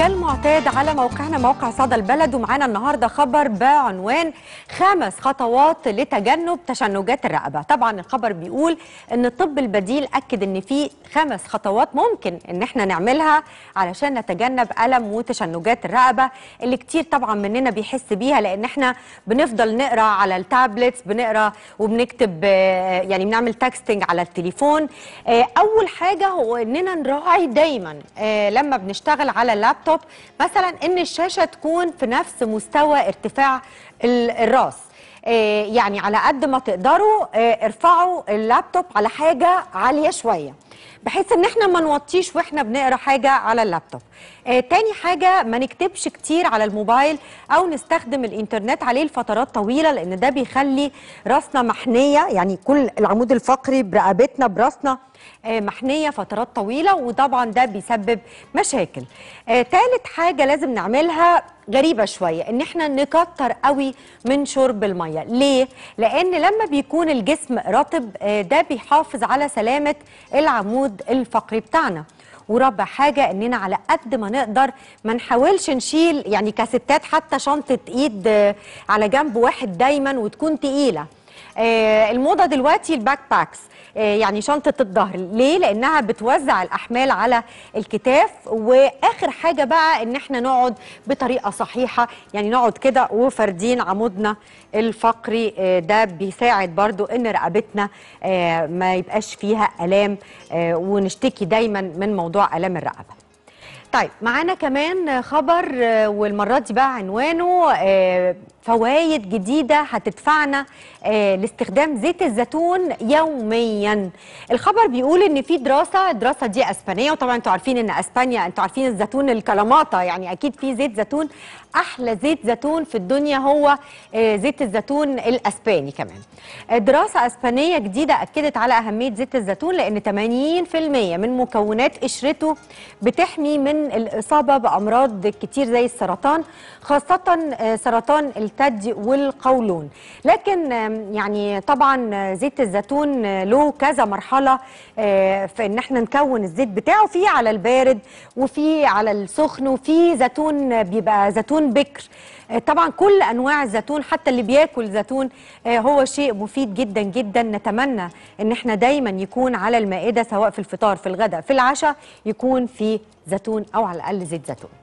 كالمعتاد على موقعنا موقع صدى البلد ومعانا النهارده خبر بعنوان خمس خطوات لتجنب تشنجات الرقبه طبعا الخبر بيقول ان الطب البديل اكد ان في خمس خطوات ممكن ان احنا نعملها علشان نتجنب الم وتشنجات الرقبه اللي كتير طبعا مننا بيحس بيها لان احنا بنفضل نقرا على التابلتس بنقرا وبنكتب آه، يعني بنعمل تكستنج على التليفون آه، اول حاجه هو اننا نراعي دايما آه، لما بنشتغل على اللابتوب اللابتوب مثلا ان الشاشه تكون في نفس مستوى ارتفاع الراس آه، يعني على قد ما تقدروا آه، ارفعوا اللابتوب على حاجه عاليه شويه بحيث ان احنا ما نوطيش واحنا بنقرا حاجه على اللابتوب آه تاني حاجة ما نكتبش كتير على الموبايل أو نستخدم الإنترنت عليه لفترات طويلة لأن ده بيخلي راسنا محنية يعني كل العمود الفقري برقبتنا براسنا آه محنية فترات طويلة وطبعا ده بيسبب مشاكل آه تالت حاجة لازم نعملها غريبة شوية ان احنا نكتر قوي من شرب المية ليه؟ لان لما بيكون الجسم رطب آه، ده بيحافظ على سلامة العمود الفقري بتاعنا ورابع حاجه اننا على قد ما نقدر ما نحاولش نشيل يعني كستات حتى شنطه ايد على جنب واحد دايما وتكون تقيله آه، الموضه دلوقتي الباك آه، باكس يعني شنطه الظهر ليه لانها بتوزع الاحمال على الكتاف واخر حاجه بقى ان احنا نقعد بطريقه صحيحه يعني نقعد كده وفردين عمودنا الفقري آه، ده بيساعد برضو ان رقبتنا ما يبقاش فيها الام ونشتكي دايما من موضوع الام الرقبه طيب معانا كمان خبر والمره دي بقى عنوانه فوائد جديده هتدفعنا آه، لاستخدام زيت الزيتون يوميا الخبر بيقول ان في دراسه الدراسه دي اسبانيه وطبعا انتوا عارفين ان اسبانيا انتوا عارفين الزيتون الكلاماطه يعني اكيد في زيت زيتون احلى زيت زيتون في الدنيا هو آه، زيت الزيتون الاسباني كمان آه، دراسه اسبانيه جديده اكدت على اهميه زيت الزيتون لان 80% من مكونات قشرته بتحمي من الاصابه بامراض كتير زي السرطان خاصه سرطان الثدي والقولون لكن يعني طبعا زيت الزيتون له كذا مرحلة آه، في ان احنا نكون الزيت بتاعه في على البارد وفي على السخن وفي زيتون بيبقى زيتون بكر آه، طبعا كل انواع الزيتون حتى اللي بياكل زيتون آه، هو شيء مفيد جدا جدا نتمنى ان احنا دايما يكون على المائده سواء في الفطار في الغداء في العشاء يكون في زيتون او على الاقل زيت زيتون